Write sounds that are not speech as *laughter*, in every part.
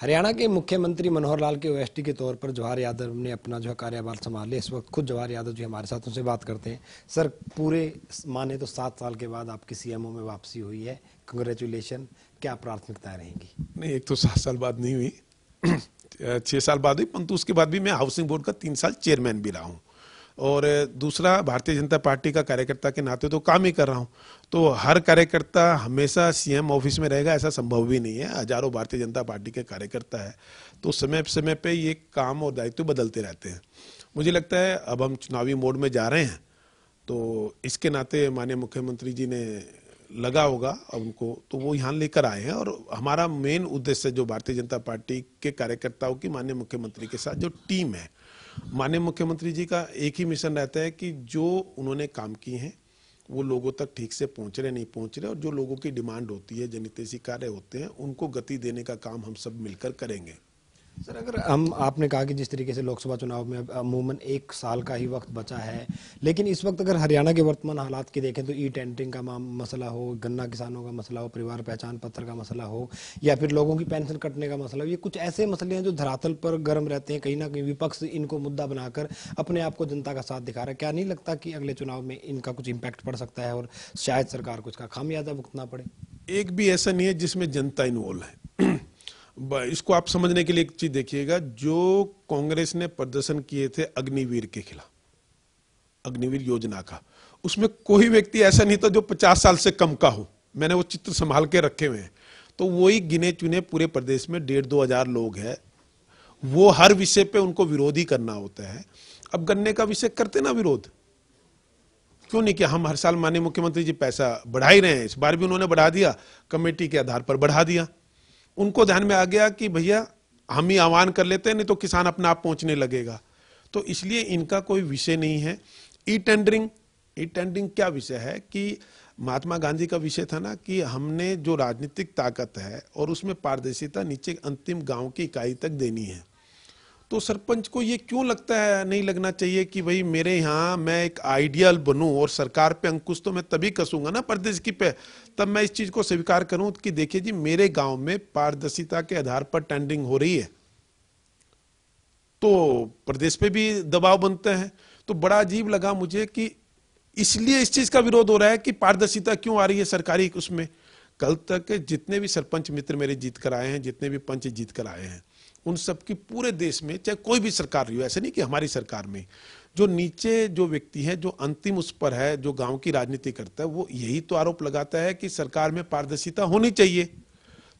हरियाणा के मुख्यमंत्री मनोहर लाल के ओएसटी के तौर पर जवाहर यादव ने अपना जो है कार्यभार संभाल लिया इस वक्त खुद जवाहर यादव जी हमारे साथ उनसे बात करते हैं सर पूरे माने तो सात साल के बाद आपकी सीएमओ में वापसी हुई है कंग्रेचुलेशन क्या प्राथमिकताएं रहेंगी नहीं एक तो सात साल बाद नहीं हुई *clears throat* छः साल बाद हुई परंतु उसके बाद भी मैं हाउसिंग बोर्ड का तीन साल चेयरमैन भी रहा हूँ और दूसरा भारतीय जनता पार्टी का कार्यकर्ता के नाते तो काम ही कर रहा हूँ तो हर कार्यकर्ता हमेशा सीएम ऑफिस में रहेगा ऐसा संभव भी नहीं है हजारों भारतीय जनता पार्टी के कार्यकर्ता है तो समय समय पे ये काम और दायित्व बदलते रहते हैं मुझे लगता है अब हम चुनावी मोड में जा रहे हैं तो इसके नाते माननीय मुख्यमंत्री जी ने लगा होगा उनको तो वो यहाँ लेकर आए हैं और हमारा मेन उद्देश्य जो भारतीय जनता पार्टी के कार्यकर्ताओं की माननीय मुख्यमंत्री के साथ जो टीम है माननीय मुख्यमंत्री जी का एक ही मिशन रहता है कि जो उन्होंने काम किए हैं वो लोगों तक ठीक से पहुंच रहे नहीं पहुंच रहे और जो लोगों की डिमांड होती है जनहित कार्य होते हैं उनको गति देने का काम हम सब मिलकर करेंगे सर अगर हम आपने कहा कि जिस तरीके से लोकसभा चुनाव में अमूमन एक साल का ही वक्त बचा है लेकिन इस वक्त अगर हरियाणा के वर्तमान हालात की देखें तो ई टेंडरिंग का मसला हो गन्ना किसानों का मसला हो परिवार पहचान पत्र का मसला हो या फिर लोगों की पेंशन कटने का मसला हो ये कुछ ऐसे मसले हैं जो धरातल पर गर्म रहते हैं कहीं ना कहीं विपक्ष इनको मुद्दा बनाकर अपने आप को जनता का साथ दिखा रहा है क्या नहीं लगता कि अगले चुनाव में इनका कुछ इम्पैक्ट पड़ सकता है और शायद सरकार को इसका खामियाजा भुगतना पड़े एक भी ऐसा नहीं है जिसमें जनता इन्वॉल्व है इसको आप समझने के लिए एक चीज देखिएगा जो कांग्रेस ने प्रदर्शन किए थे अग्निवीर के खिलाफ अग्निवीर योजना का उसमें कोई व्यक्ति ऐसा नहीं था जो पचास साल से कम का हो मैंने वो चित्र संभाल के रखे हुए हैं तो वही गिने चुने पूरे प्रदेश में डेढ़ दो हजार लोग हैं वो हर विषय पे उनको विरोधी करना होता है अब गन्ने का विषय करते ना विरोध क्यों नहीं किया हम हर साल माननीय मुख्यमंत्री जी पैसा बढ़ा ही रहे हैं इस बार भी उन्होंने बढ़ा दिया कमेटी के आधार पर बढ़ा दिया उनको ध्यान में आ गया कि भैया हम ही आह्वान कर लेते हैं नहीं तो किसान अपना आप पहुंचने लगेगा तो इसलिए इनका कोई विषय नहीं है ई टेंडरिंग ई टेंडरिंग क्या विषय है कि महात्मा गांधी का विषय था ना कि हमने जो राजनीतिक ताकत है और उसमें पारदर्शिता नीचे अंतिम गांव की इकाई तक देनी है तो सरपंच को ये क्यों लगता है नहीं लगना चाहिए कि भाई मेरे यहाँ मैं एक आइडियल बनूं और सरकार पे अंकुश तो मैं तभी कसूंगा ना प्रदेश की पे तब मैं इस चीज़ को स्वीकार करूं कि देखिए जी मेरे गांव में पारदर्शिता के आधार पर टेंडरिंग हो रही है तो प्रदेश पे भी दबाव बनते हैं तो बड़ा अजीब लगा मुझे कि इसलिए इस चीज़ का विरोध हो रहा है कि पारदर्शिता क्यों आ रही है सरकारी उसमें कल तक जितने भी सरपंच मित्र मेरे जीत कर आए हैं जितने भी पंच जीत कर आए हैं उन सब की पूरे देश में चाहे कोई भी सरकार रही हो ऐसे नहीं कि हमारी सरकार में जो नीचे जो व्यक्ति है जो अंतिम उस पर है जो गांव की राजनीति करता है वो यही तो आरोप लगाता है कि सरकार में पारदर्शिता होनी चाहिए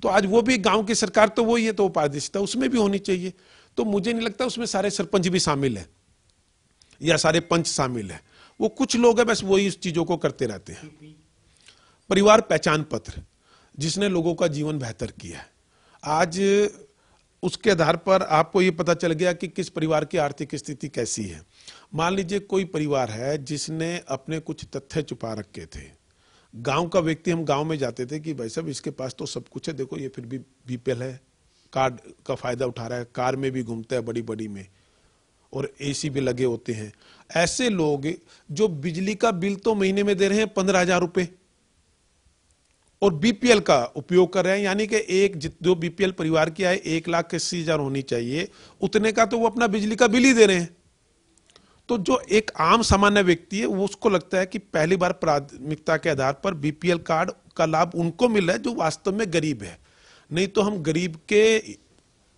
तो आज वो भी गांव की सरकार तो वही है तो पारदर्शिता उसमें भी होनी चाहिए तो मुझे नहीं लगता उसमें सारे सरपंच भी शामिल है या सारे पंच शामिल है वो कुछ लोग है बस वही उस चीजों को करते रहते हैं परिवार पहचान पत्र जिसने लोगों का जीवन बेहतर किया है आज उसके आधार पर आपको ये पता चल गया कि किस परिवार की आर्थिक स्थिति कैसी है मान लीजिए कोई परिवार है जिसने अपने कुछ तथ्य छुपा रखे थे गांव का व्यक्ति हम गांव में जाते थे कि भाई साहब इसके पास तो सब कुछ है देखो ये फिर भी बीपीएल है कार्ड का फायदा उठा रहा है कार में भी घूमता है बड़ी बड़ी में और एसी भी लगे होते हैं ऐसे लोग जो बिजली का बिल तो महीने में दे रहे हैं पंद्रह हजार रुपए और बीपीएल का उपयोग कर रहे हैं यानी कि एक जो बीपीएल परिवार की आय एक लाख अस्सी हजार होनी चाहिए उतने का तो वो अपना बिजली का बिल ही दे रहे हैं तो जो एक आम सामान्य व्यक्ति है वो उसको लगता है कि पहली बार प्राथमिकता के आधार पर बीपीएल कार्ड का लाभ उनको मिल रहा है जो वास्तव में गरीब है नहीं तो हम गरीब के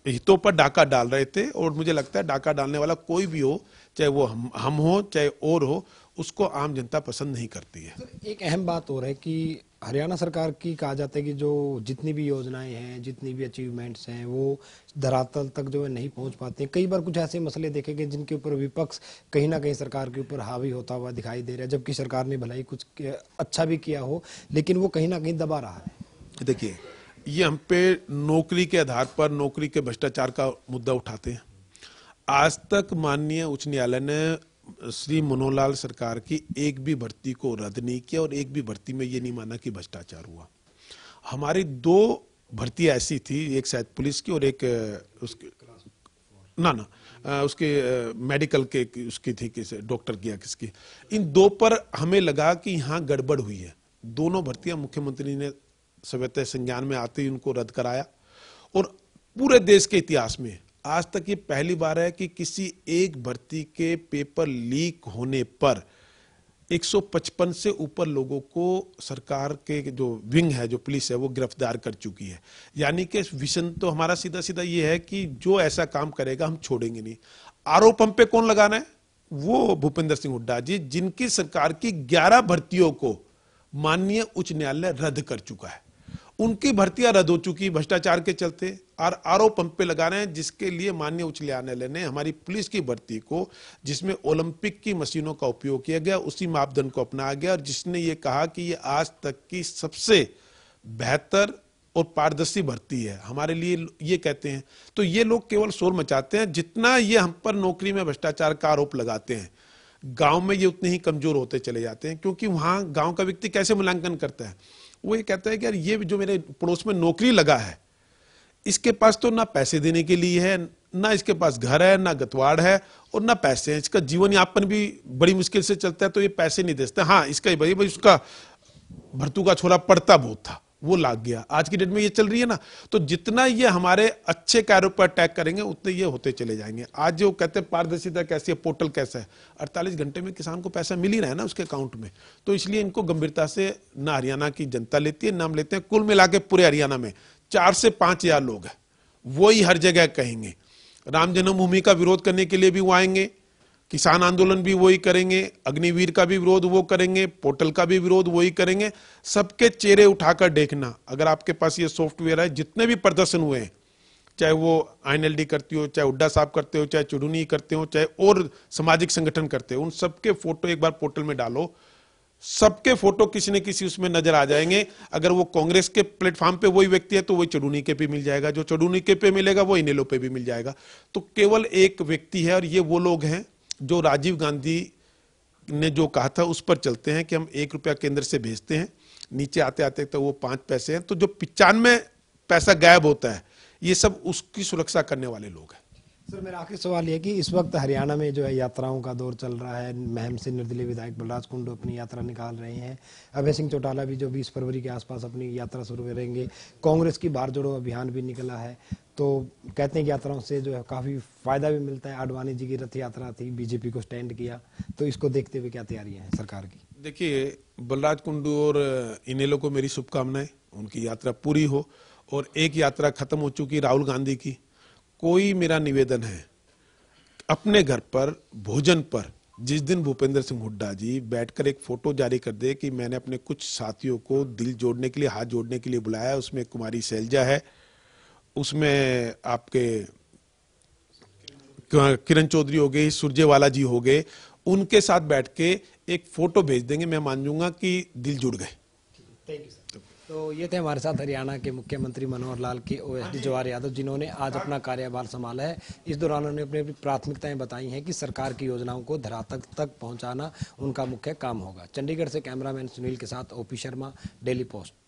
हितों पर डाका डाल रहे थे और मुझे लगता है डाका डालने वाला कोई भी हो चाहे वो हम हम हो चाहे और हो उसको आम जनता पसंद नहीं करती है एक अहम बात और है कि हरियाणा सरकार की कहा जाता है कि जो जितनी भी योजनाएं हैं जितनी भी अचीवमेंट्स हैं वो धरातल तक जो है नहीं पहुंच पाते हैं कई बार कुछ ऐसे मसले देखे गए जिनके ऊपर विपक्ष कहीं ना कहीं सरकार के ऊपर हावी होता हुआ दिखाई दे रहा है जबकि सरकार ने भलाई कुछ अच्छा भी किया हो लेकिन वो कहीं ना कहीं दबा रहा है देखिए ये हम पे नौकरी के आधार पर नौकरी के भ्रष्टाचार का मुद्दा उठाते हैं आज तक माननीय उच्च न्यायालय ने श्री मनोहरलाल सरकार की एक भी भर्ती को रद्द नहीं किया और एक भी भर्ती में ये नहीं माना कि भ्रष्टाचार हुआ हमारी दो भर्ती ऐसी थी एक शायद पुलिस की और एक उसके ना ना उसके मेडिकल के उसकी थी किस डॉक्टर किया किसकी इन दो पर हमें लगा कि यहाँ गड़बड़ हुई है दोनों भर्तियां मुख्यमंत्री ने सवेत संज्ञान में आते ही उनको रद्द कराया और पूरे देश के इतिहास में आज तक ये पहली बार है कि किसी एक भर्ती के पेपर लीक होने पर 155 से ऊपर लोगों को सरकार के जो विंग है जो पुलिस है वो गिरफ्तार कर चुकी है यानी कि विजन तो हमारा सीधा सीधा ये है कि जो ऐसा काम करेगा हम छोड़ेंगे नहीं आरोप हम पे कौन लगाना है वो भूपेंद्र सिंह हुड्डा जी जिनकी सरकार की 11 भर्तियों को माननीय उच्च न्यायालय रद्द कर चुका है उनकी भर्तियां रद्द हो चुकी भ्रष्टाचार के चलते और आरोप हम पे लगा रहे हैं जिसके लिए माननीय उच्च न्यायालय ने हमारी पुलिस की भर्ती को जिसमें ओलंपिक की मशीनों का उपयोग किया गया उसी मापदंड को अपनाया गया और जिसने ये कहा कि ये आज तक की सबसे बेहतर और पारदर्शी भर्ती है हमारे लिए ये कहते हैं तो ये लोग केवल शोर मचाते हैं जितना ये हम पर नौकरी में भ्रष्टाचार का आरोप लगाते हैं गांव में ये उतने ही कमजोर होते चले जाते हैं क्योंकि वहां गांव का व्यक्ति कैसे मूल्यांकन करता है वो ये कहता है कि यार ये जो मेरे पड़ोस में नौकरी लगा है इसके पास तो ना पैसे देने के लिए है ना इसके पास घर है ना गतवाड़ है और ना पैसे हैं इसका जीवन यापन भी बड़ी मुश्किल से चलता है तो ये पैसे नहीं देते हाँ इसका ही भाई भाई उसका भरतू का छोरा पड़ता बहुत था वो लाग गया आज की डेट में ये चल रही है ना तो जितना ये हमारे अच्छे कार्यों पर अटैक करेंगे उतने ये होते चले जाएंगे आज जो कहते हैं पारदर्शिता कैसी है पोर्टल कैसा है अड़तालीस घंटे में किसान को पैसा मिल ही रहा है ना उसके अकाउंट में तो इसलिए इनको गंभीरता से ना हरियाणा की जनता लेती है नाम लेते हैं कुल मिला पूरे हरियाणा में चार से पांच हजार लोग हैं वो ही हर जगह कहेंगे राम जन्मभूमि का विरोध करने के लिए भी वो आएंगे किसान आंदोलन भी वही करेंगे अग्निवीर का भी विरोध वो करेंगे पोर्टल का भी विरोध वही करेंगे सबके चेहरे उठाकर देखना अगर आपके पास ये सॉफ्टवेयर है जितने भी प्रदर्शन हुए हैं चाहे वो आईएनएलडी करती हो चाहे उड्डा साहब करते हो चाहे चुडुनी करते हो चाहे और सामाजिक संगठन करते हो उन सबके फोटो एक बार पोर्टल में डालो सबके फोटो किसी न किसी उसमें नजर आ जाएंगे अगर वो कांग्रेस के प्लेटफॉर्म पे वही व्यक्ति है तो वही चडूनी के पे मिल जाएगा जो चडूनी के पे मिलेगा वो इनेलो पे भी मिल जाएगा तो केवल एक व्यक्ति है और ये वो लोग हैं जो राजीव गांधी ने जो कहा था उस पर चलते हैं कि हम एक रुपया केंद्र से भेजते हैं नीचे आते आते तो वो पांच पैसे हैं तो जो पिचानवे पैसा गायब होता है ये सब उसकी सुरक्षा करने वाले लोग हैं सर मेरा आखिरी सवाल यह कि इस वक्त हरियाणा में जो है यात्राओं का दौर चल रहा है महम से निर्दलीय विधायक बलराज कुंड अपनी यात्रा निकाल रहे हैं अभय सिंह चौटाला भी जो 20 फरवरी के आसपास अपनी यात्रा शुरू करेंगे कांग्रेस की बार जोड़ो अभियान भी निकला है तो कहते हैं यात्राओं से जो है काफ़ी फायदा भी मिलता है आडवाणी जी की रथ यात्रा थी बीजेपी को स्टैंड किया तो इसको देखते हुए क्या तैयारियाँ हैं सरकार की देखिए बलराज कुंडू और इनेलो को मेरी शुभकामनाएं उनकी यात्रा पूरी हो और एक यात्रा खत्म हो चुकी राहुल गांधी की कोई मेरा निवेदन है अपने घर पर भोजन पर जिस दिन भूपेंद्र सिंह हुड्डा जी बैठकर एक फोटो जारी कर दे कि मैंने अपने कुछ साथियों को दिल जोड़ने के लिए हाथ जोड़ने के लिए बुलाया उसमें कुमारी सैलजा है उसमें आपके किरण चौधरी हो गई सुरजेवाला जी हो गए उनके साथ बैठ के एक फोटो भेज देंगे मैं मान लूंगा कि दिल जुड़ गए थैंक यू तो ये थे हमारे साथ हरियाणा के मुख्यमंत्री मनोहर लाल के O S D Jawahar Yadav जिन्होंने आज अपना कार्यभार संभाला है इस दौरान उन्होंने अपनी अपनी प्राथमिकताएं बताई हैं कि सरकार की योजनाओं को धरातल तक, तक पहुंचाना उनका मुख्य काम होगा चंडीगढ़ से कैमरामैन सुनील के साथ ओपी शर्मा डेली पोस्ट